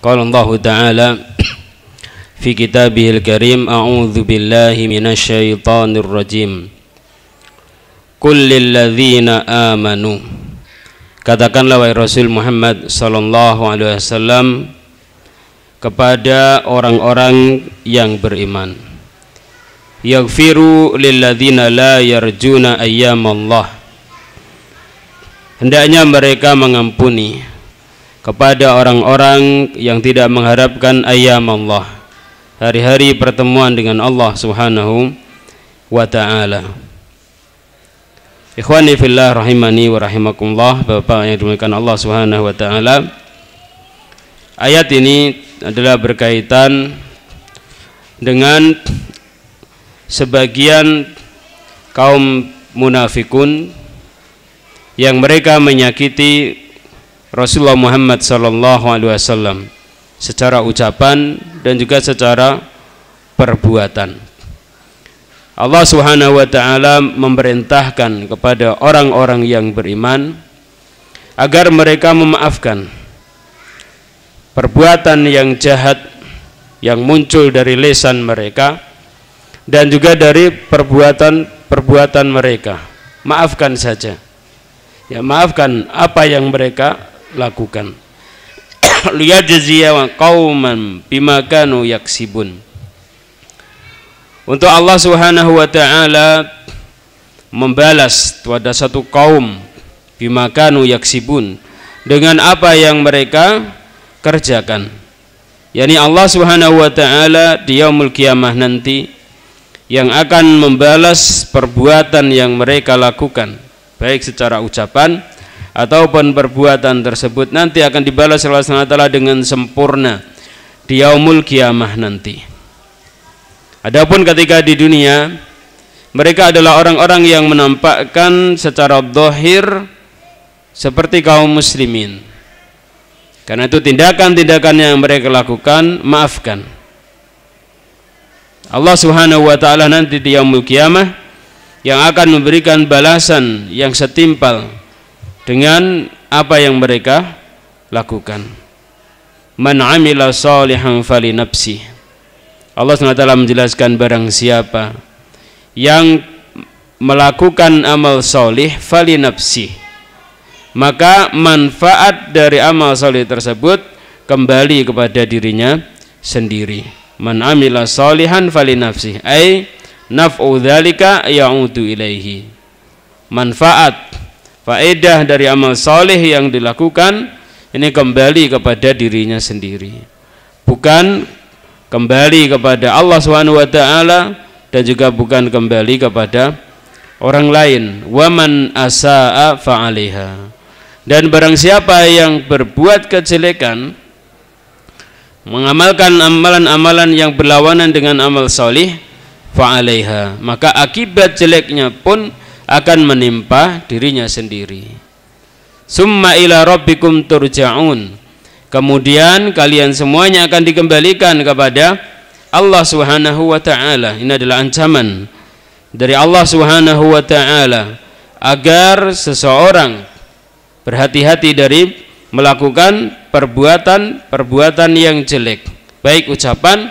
قال الله تعالى في كتابه الكريم أعوذ بالله من الشيطان الرجيم كل الذين آمنوا Katakanlah wahai Rasul Muhammad sallallahu alaihi wasallam kepada orang-orang yang beriman. Yaghfiru lilladzina la yarjuna ayyamallah. Hendaknya mereka mengampuni kepada orang-orang yang tidak mengharapkan ayam Allah hari-hari pertemuan dengan Allah subhanahu wa ta'ala ikhwani fillah rahimani wa rahimakumullah bapak yang dimuliakan Allah subhanahu wa ta'ala ayat ini adalah berkaitan dengan sebagian kaum munafikun yang mereka menyakiti Rasulullah Muhammad Sallallahu Alaihi Wasallam secara ucapan dan juga secara perbuatan. Allah Subhanahu Wa Taala memerintahkan kepada orang-orang yang beriman agar mereka memaafkan perbuatan yang jahat yang muncul dari lesan mereka dan juga dari perbuatan-perbuatan mereka. Maafkan saja. Ya, maafkan apa yang mereka lakukan liyajziya qauman bima kanu yaksibun untuk Allah Subhanahu wa taala membalas kepada satu kaum bima kanu yaksibun dengan apa yang mereka kerjakan yakni Allah Subhanahu wa taala di yaumul kiamah nanti yang akan membalas perbuatan yang mereka lakukan baik secara ucapan ataupun perbuatan tersebut nanti akan dibalas oleh Allah Taala dengan sempurna di yaumul kiamah nanti. Adapun ketika di dunia mereka adalah orang-orang yang menampakkan secara dohir seperti kaum muslimin karena itu tindakan-tindakan yang mereka lakukan maafkan Allah subhanahu wa ta'ala nanti di yaumul kiamah yang akan memberikan balasan yang setimpal dengan apa yang mereka lakukan. Man amila salihan fali nafsi. Allah SWT menjelaskan barang siapa yang melakukan amal solih fali nafsi maka manfaat dari amal solih tersebut kembali kepada dirinya sendiri man amila solihan fali nafsi ay naf'u dhalika ya'udu ilaihi manfaat faedah dari amal soleh yang dilakukan ini kembali kepada dirinya sendiri bukan kembali kepada Allah Subhanahu wa taala dan juga bukan kembali kepada orang lain waman asaa fa'aliha dan barang siapa yang berbuat kejelekan mengamalkan amalan-amalan yang berlawanan dengan amal salih fa'alaiha maka akibat jeleknya pun akan menimpa dirinya sendiri. Summa ila rabbikum turja'un. Kemudian kalian semuanya akan dikembalikan kepada Allah Subhanahu wa taala. Ini adalah ancaman dari Allah Subhanahu wa taala agar seseorang berhati-hati dari melakukan perbuatan-perbuatan yang jelek, baik ucapan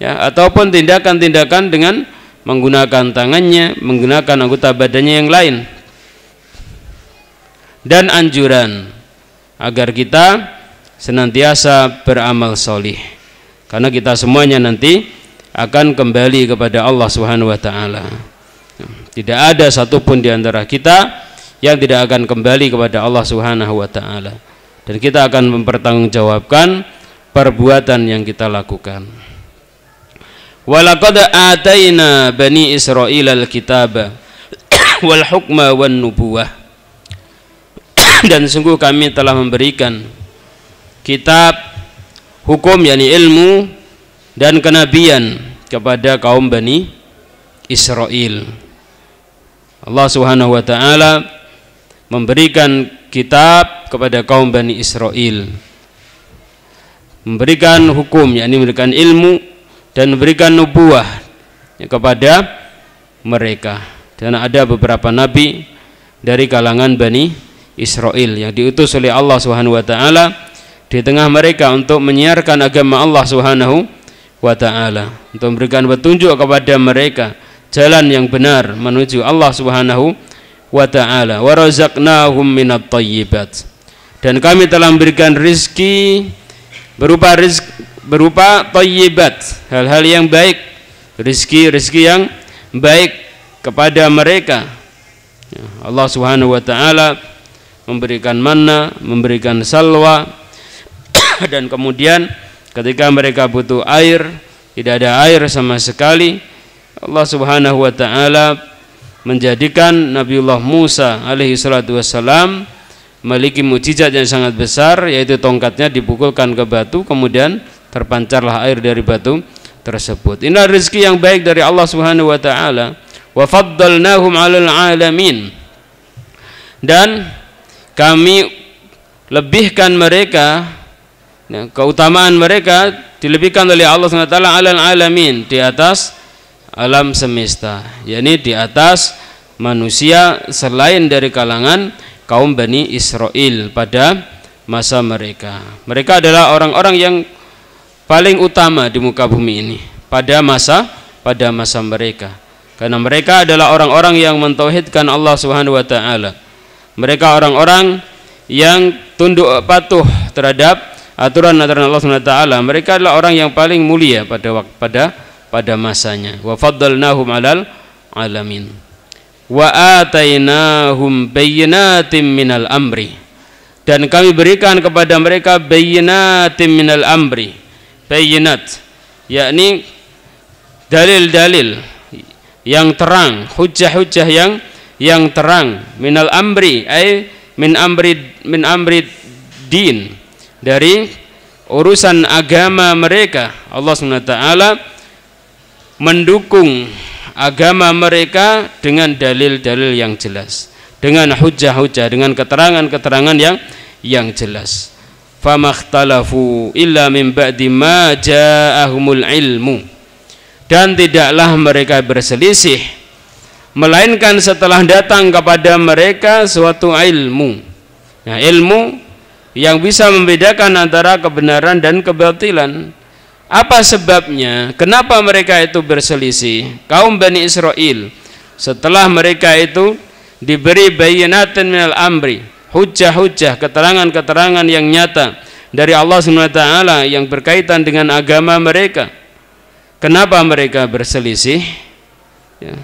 ya ataupun tindakan-tindakan dengan menggunakan tangannya, menggunakan anggota badannya yang lain. Dan anjuran agar kita senantiasa beramal solih. Karena kita semuanya nanti akan kembali kepada Allah Subhanahu wa taala. Tidak ada satupun di antara kita yang tidak akan kembali kepada Allah Subhanahu wa taala dan kita akan mempertanggungjawabkan perbuatan yang kita lakukan. Walaqad ataina bani Israel al kitab wal hukma wan nubuwah. Dan sungguh kami telah memberikan kitab hukum yakni ilmu dan kenabian kepada kaum Bani Israel. Allah Subhanahu wa taala memberikan kitab kepada kaum Bani Israel. Memberikan hukum yakni memberikan ilmu dan berikan nubuah kepada mereka dan ada beberapa nabi dari kalangan Bani Israel yang diutus oleh Allah Subhanahu wa taala di tengah mereka untuk menyiarkan agama Allah Subhanahu wa taala untuk memberikan petunjuk kepada mereka jalan yang benar menuju Allah Subhanahu wa taala wa razaqnahum minat dan kami telah memberikan rizki berupa rizki berupa toyibat hal-hal yang baik, rezeki-rezeki yang baik kepada mereka. Ya, Allah Subhanahu wa taala memberikan mana memberikan salwa dan kemudian ketika mereka butuh air, tidak ada air sama sekali, Allah Subhanahu wa taala menjadikan Nabiullah Musa alaihi salatu wassalam memiliki mujizat yang sangat besar yaitu tongkatnya dipukulkan ke batu kemudian terpancarlah air dari batu tersebut. Inilah rezeki yang baik dari Allah Subhanahu wa taala. Wa faddalnahum 'alal 'alamin. Dan kami lebihkan mereka ya, keutamaan mereka dilebihkan oleh Allah Subhanahu wa taala 'alamin di atas alam semesta, yakni di atas manusia selain dari kalangan kaum Bani Israel pada masa mereka. Mereka adalah orang-orang yang paling utama di muka bumi ini pada masa pada masa mereka karena mereka adalah orang-orang yang mentauhidkan Allah Subhanahu wa taala mereka orang-orang yang tunduk patuh terhadap aturan-aturan Allah Subhanahu wa taala mereka adalah orang yang paling mulia pada pada pada masanya wa faddalnahum alal alamin wa atainahum bayyinatin minal amri dan kami berikan kepada mereka bayyinatin minal amri bayinat yakni dalil-dalil yang terang hujah-hujah yang yang terang minal amri ay min amri min amri din dari urusan agama mereka Allah SWT mendukung agama mereka dengan dalil-dalil yang jelas dengan hujah-hujah dengan keterangan-keterangan yang yang jelas famakhtalafu illa min ba'di ma ja'ahumul ilmu dan tidaklah mereka berselisih melainkan setelah datang kepada mereka suatu ilmu nah ilmu yang bisa membedakan antara kebenaran dan kebatilan apa sebabnya kenapa mereka itu berselisih kaum Bani Israel setelah mereka itu diberi bayinatin minal amri hujah-hujah, keterangan-keterangan yang nyata dari Allah SWT yang berkaitan dengan agama mereka. Kenapa mereka berselisih? Ya.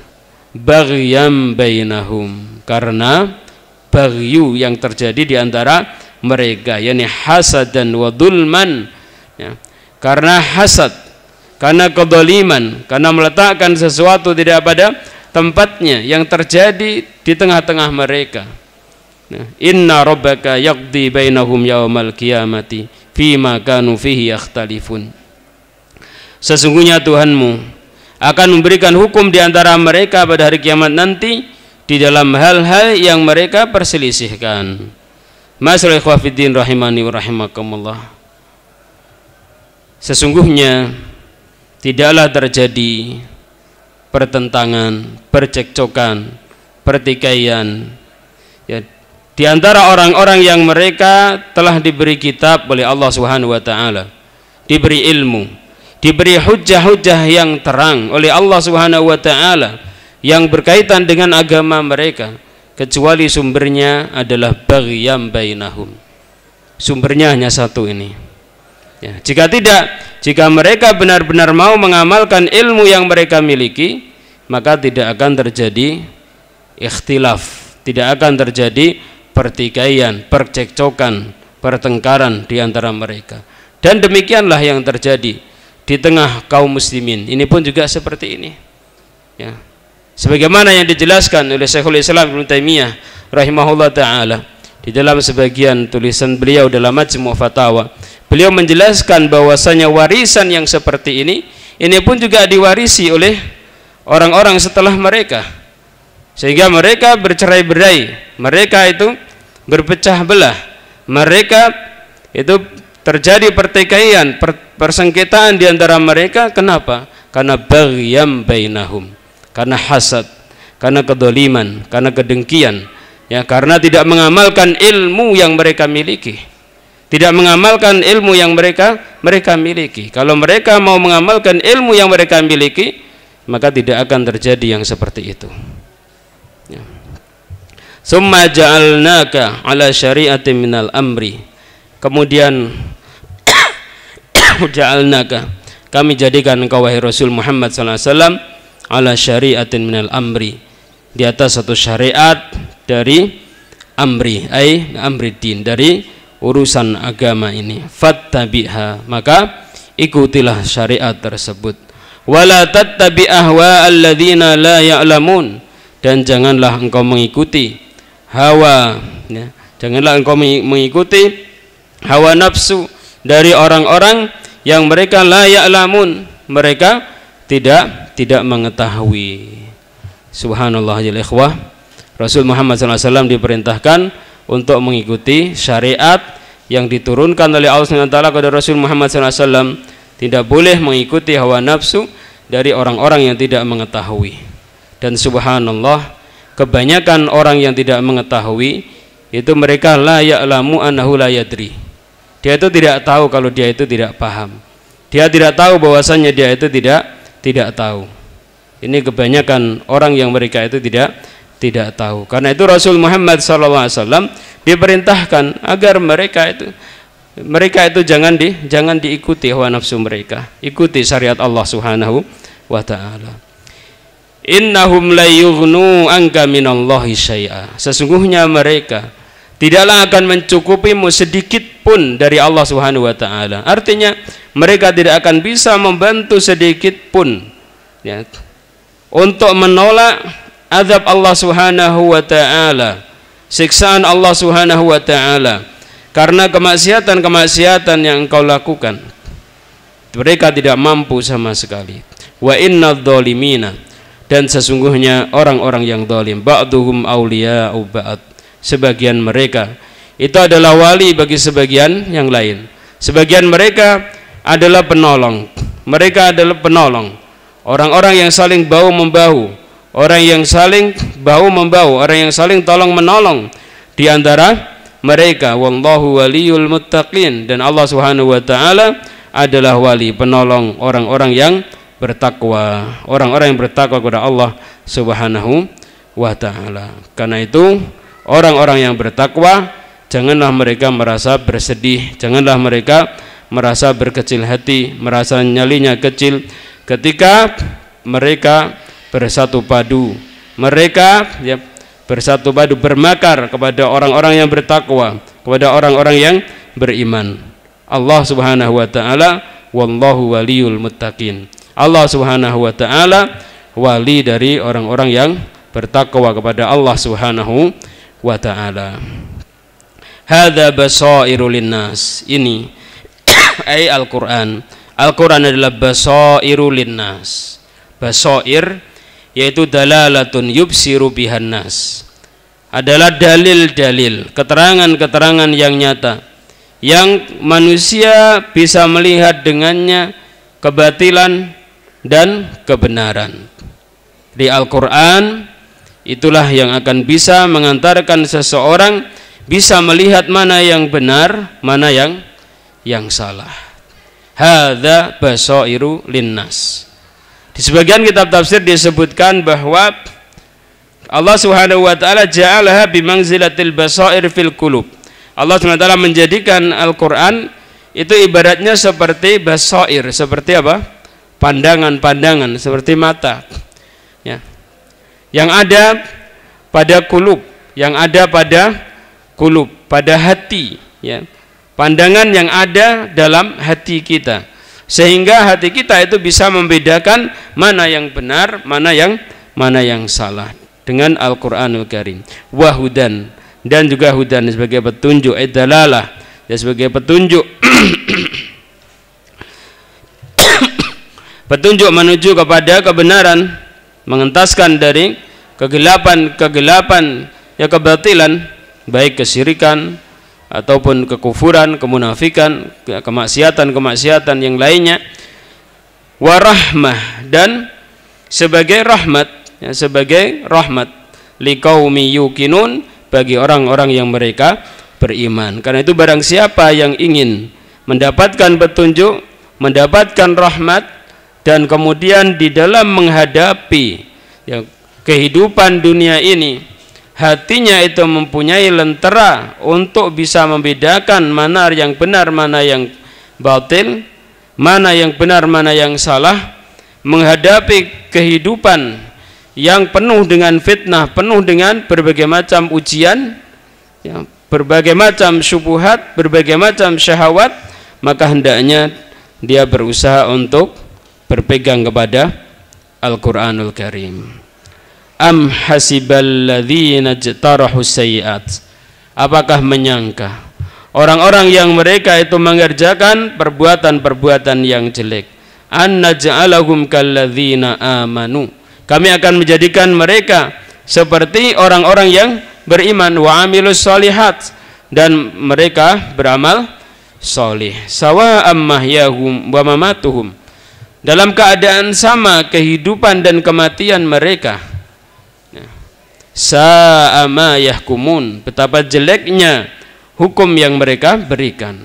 Bagyam bainahum karena bagyu yang terjadi di antara mereka yakni hasad dan wadulman ya. karena hasad karena kedoliman karena meletakkan sesuatu tidak pada tempatnya yang terjadi di tengah-tengah mereka Inna rabbaka yaqdi bainahum yaumal qiyamati fima kanu fihi yakhtalifun. Sesungguhnya Tuhanmu akan memberikan hukum di antara mereka pada hari kiamat nanti di dalam hal-hal yang mereka perselisihkan. Masalah ikhwafiddin rahimani wa rahimakumullah. Sesungguhnya tidaklah terjadi pertentangan, percekcokan, pertikaian ya, di antara orang-orang yang mereka telah diberi kitab oleh Allah Subhanahu wa taala, diberi ilmu, diberi hujah-hujah yang terang oleh Allah Subhanahu wa taala yang berkaitan dengan agama mereka, kecuali sumbernya adalah baghyam bainahum. Sumbernya hanya satu ini. Ya, jika tidak, jika mereka benar-benar mau mengamalkan ilmu yang mereka miliki, maka tidak akan terjadi ikhtilaf, tidak akan terjadi pertikaian, percekcokan, pertengkaran di antara mereka. Dan demikianlah yang terjadi di tengah kaum muslimin. Ini pun juga seperti ini. Ya. Sebagaimana yang dijelaskan oleh Syekhul Islam Ibn Taymiyah rahimahullah taala di dalam sebagian tulisan beliau dalam Majmu' Fatawa. Beliau menjelaskan bahwasanya warisan yang seperti ini ini pun juga diwarisi oleh orang-orang setelah mereka sehingga mereka bercerai-berai mereka itu berpecah belah mereka itu terjadi pertikaian persengketaan di antara mereka kenapa karena bagyam bainahum karena hasad karena kedoliman karena kedengkian ya karena tidak mengamalkan ilmu yang mereka miliki tidak mengamalkan ilmu yang mereka mereka miliki kalau mereka mau mengamalkan ilmu yang mereka miliki maka tidak akan terjadi yang seperti itu summa ja'alnaka ala syari'ati minal amri kemudian ja'alnaka kami jadikan engkau wahai Rasul Muhammad SAW ala syari'atin minal amri di atas satu syariat dari amri ay din dari urusan agama ini fattabiha maka ikutilah syariat tersebut wala tattabi ahwa alladzina la ya'lamun dan janganlah engkau mengikuti hawa ya. janganlah engkau mengikuti hawa nafsu dari orang-orang yang mereka layak lamun mereka tidak tidak mengetahui subhanallah jil ikhwah Rasul Muhammad SAW diperintahkan untuk mengikuti syariat yang diturunkan oleh Allah SWT kepada Rasul Muhammad SAW tidak boleh mengikuti hawa nafsu dari orang-orang yang tidak mengetahui dan subhanallah kebanyakan orang yang tidak mengetahui itu mereka la ya'lamu annahu la yadri. Dia itu tidak tahu kalau dia itu tidak paham. Dia tidak tahu bahwasannya dia itu tidak tidak tahu. Ini kebanyakan orang yang mereka itu tidak tidak tahu. Karena itu Rasul Muhammad SAW diperintahkan agar mereka itu mereka itu jangan di jangan diikuti hawa nafsu mereka. Ikuti syariat Allah Subhanahu wa taala innahum la yughnu anka minallahi syai'a sesungguhnya mereka tidaklah akan mencukupimu sedikit pun dari Allah Subhanahu wa taala artinya mereka tidak akan bisa membantu sedikit pun ya untuk menolak azab Allah Subhanahu wa taala siksaan Allah Subhanahu wa taala karena kemaksiatan-kemaksiatan yang engkau lakukan mereka tidak mampu sama sekali wa inna dholimina dan sesungguhnya orang-orang yang zalim ba'duhum awliya ba'd sebagian mereka itu adalah wali bagi sebagian yang lain sebagian mereka adalah penolong mereka adalah penolong orang-orang yang saling bau membahu orang yang saling bau membahu orang yang saling tolong menolong di antara mereka wallahu waliyul muttaqin dan Allah Subhanahu wa taala adalah wali penolong orang-orang yang bertakwa orang-orang yang bertakwa kepada Allah subhanahu wa ta'ala karena itu orang-orang yang bertakwa janganlah mereka merasa bersedih janganlah mereka merasa berkecil hati merasa nyalinya kecil ketika mereka bersatu padu mereka ya, bersatu padu bermakar kepada orang-orang yang bertakwa kepada orang-orang yang beriman Allah subhanahu wa ta'ala wallahu waliyul muttaqin Allah Subhanahu wa taala wali dari orang-orang yang bertakwa kepada Allah Subhanahu wa taala. Hadza basairu linnas. Ini ayat Al-Qur'an. Al-Qur'an adalah basairu linnas. Basair yaitu dalalatun yubsiru bihan nas. Adalah dalil-dalil, keterangan-keterangan yang nyata yang manusia bisa melihat dengannya kebatilan dan kebenaran. Di Al-Quran, itulah yang akan bisa mengantarkan seseorang bisa melihat mana yang benar, mana yang yang salah. Hada basairu linnas. Di sebagian kitab tafsir disebutkan bahwa Allah Subhanahu wa taala ja'alaha zilatil basair fil kulub. Allah Subhanahu wa taala menjadikan Al-Qur'an itu ibaratnya seperti basair, seperti apa? pandangan-pandangan seperti mata ya yang ada pada kulub yang ada pada kulub pada hati ya pandangan yang ada dalam hati kita sehingga hati kita itu bisa membedakan mana yang benar mana yang mana yang salah dengan Al-Qur'anul Karim wahudan dan juga hudan sebagai petunjuk idalalah eh, ya sebagai petunjuk petunjuk menuju kepada kebenaran mengentaskan dari kegelapan-kegelapan ya kebatilan baik kesyirikan ataupun kekufuran, kemunafikan, kemaksiatan-kemaksiatan yang lainnya warahmah dan sebagai rahmat ya, sebagai rahmat liqaumi yuqinun bagi orang-orang yang mereka beriman. Karena itu barang siapa yang ingin mendapatkan petunjuk, mendapatkan rahmat, dan kemudian di dalam menghadapi ya, kehidupan dunia ini hatinya itu mempunyai lentera untuk bisa membedakan mana yang benar mana yang batil mana yang benar mana yang salah menghadapi kehidupan yang penuh dengan fitnah penuh dengan berbagai macam ujian ya, berbagai macam syubhat berbagai macam syahwat maka hendaknya dia berusaha untuk berpegang kepada Al-Quranul Karim am hasiballadhina jatarahu sayyat apakah menyangka orang-orang yang mereka itu mengerjakan perbuatan-perbuatan yang jelek an ja'alahum kalladhina amanu kami akan menjadikan mereka seperti orang-orang yang beriman wa amilus salihat dan mereka beramal solih sawa ammahyahum wa mamatuhum dalam keadaan sama kehidupan dan kematian mereka ya. sa'ama yahkumun betapa jeleknya hukum yang mereka berikan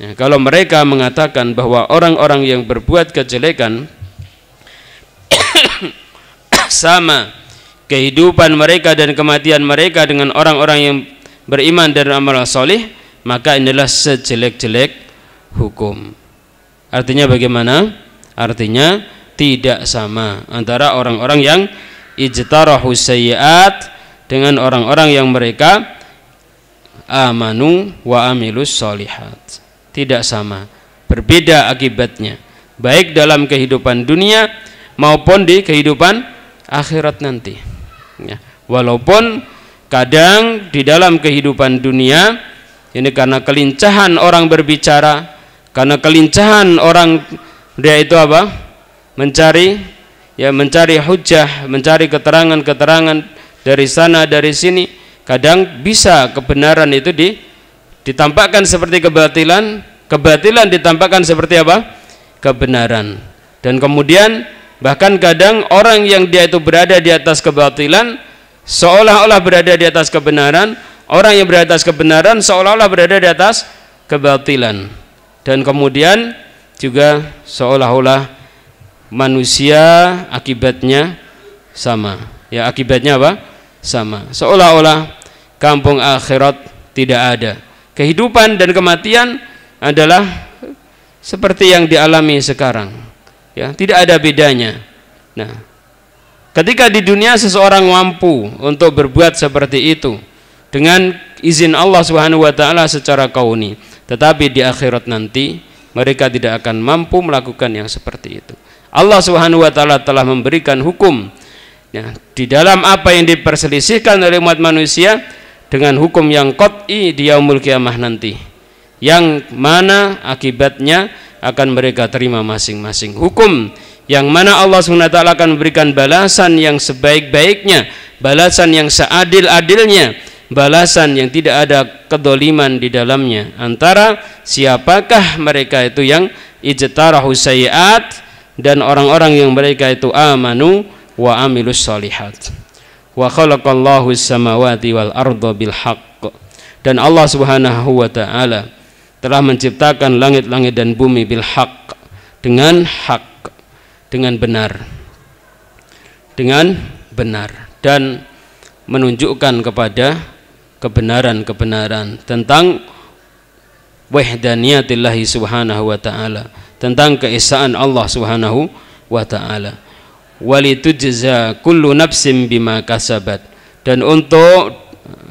ya, kalau mereka mengatakan bahwa orang-orang yang berbuat kejelekan sama kehidupan mereka dan kematian mereka dengan orang-orang yang beriman dan amal soleh maka inilah sejelek-jelek hukum artinya bagaimana Artinya tidak sama antara orang-orang yang ijtarahu sayyiat dengan orang-orang yang mereka amanu wa amilus solihat tidak sama berbeda akibatnya baik dalam kehidupan dunia maupun di kehidupan akhirat nanti ya. walaupun kadang di dalam kehidupan dunia ini karena kelincahan orang berbicara karena kelincahan orang dia itu apa mencari ya mencari hujah mencari keterangan-keterangan dari sana dari sini kadang bisa kebenaran itu di, ditampakkan seperti kebatilan kebatilan ditampakkan seperti apa kebenaran dan kemudian bahkan kadang orang yang dia itu berada di atas kebatilan seolah-olah berada di atas kebenaran orang yang berada di atas kebenaran seolah-olah berada di atas kebatilan dan kemudian juga seolah-olah manusia akibatnya sama. Ya akibatnya apa? Sama. Seolah-olah kampung akhirat tidak ada. Kehidupan dan kematian adalah seperti yang dialami sekarang. Ya, tidak ada bedanya. Nah, ketika di dunia seseorang mampu untuk berbuat seperti itu dengan izin Allah Subhanahu wa taala secara kauni, tetapi di akhirat nanti mereka tidak akan mampu melakukan yang seperti itu. Allah Subhanahu wa taala telah memberikan hukum ya, di dalam apa yang diperselisihkan oleh umat manusia dengan hukum yang qat'i di yaumul kiamah nanti. Yang mana akibatnya akan mereka terima masing-masing hukum yang mana Allah Subhanahu Wa Taala akan memberikan balasan yang sebaik-baiknya balasan yang seadil-adilnya balasan yang tidak ada kedoliman di dalamnya antara siapakah mereka itu yang ijtarahu sayiat dan orang-orang yang mereka itu amanu wa amilus salihat wa khalaqallahu samawati wal arda bil haqq dan Allah Subhanahu wa taala telah menciptakan langit-langit dan bumi bil haqq dengan hak dengan benar dengan benar dan menunjukkan kepada kebenaran-kebenaran tentang wahdaniyatillahi subhanahu wa ta'ala tentang keesaan Allah subhanahu wa ta'ala walitujza kullu nafsin bima kasabat dan untuk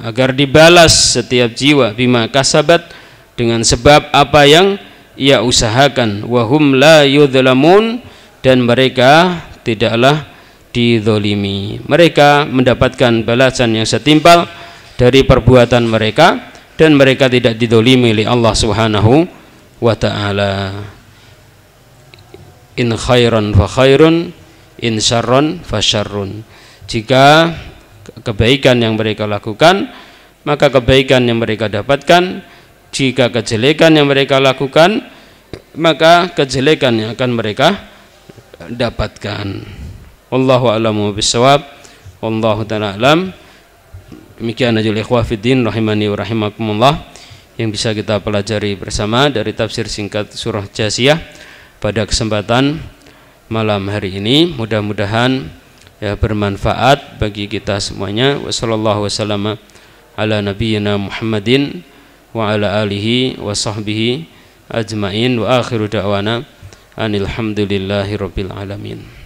agar dibalas setiap jiwa bima kasabat dengan sebab apa yang ia usahakan wahum la yudlamun dan mereka tidaklah didolimi mereka mendapatkan balasan yang setimpal dari perbuatan mereka dan mereka tidak didolimi oleh Allah Subhanahu wa taala. In khairan fa khairun, in syarron fa syarrun. Jika kebaikan yang mereka lakukan, maka kebaikan yang mereka dapatkan. Jika kejelekan yang mereka lakukan, maka kejelekan yang akan mereka dapatkan. Wallahu a'lamu bishawab. Wallahu ta'ala alam. Demikian ajul ikhwah fiddin rahimani wa rahimakumullah yang bisa kita pelajari bersama dari tafsir singkat surah Jasiyah pada kesempatan malam hari ini. Mudah-mudahan ya bermanfaat bagi kita semuanya. Wassalamu'alaikum wasallam ala nabiyyina Muhammadin wa ala alihi wa sahbihi ajmain wa akhiru da'wana anilhamdulillahi rabbil alamin.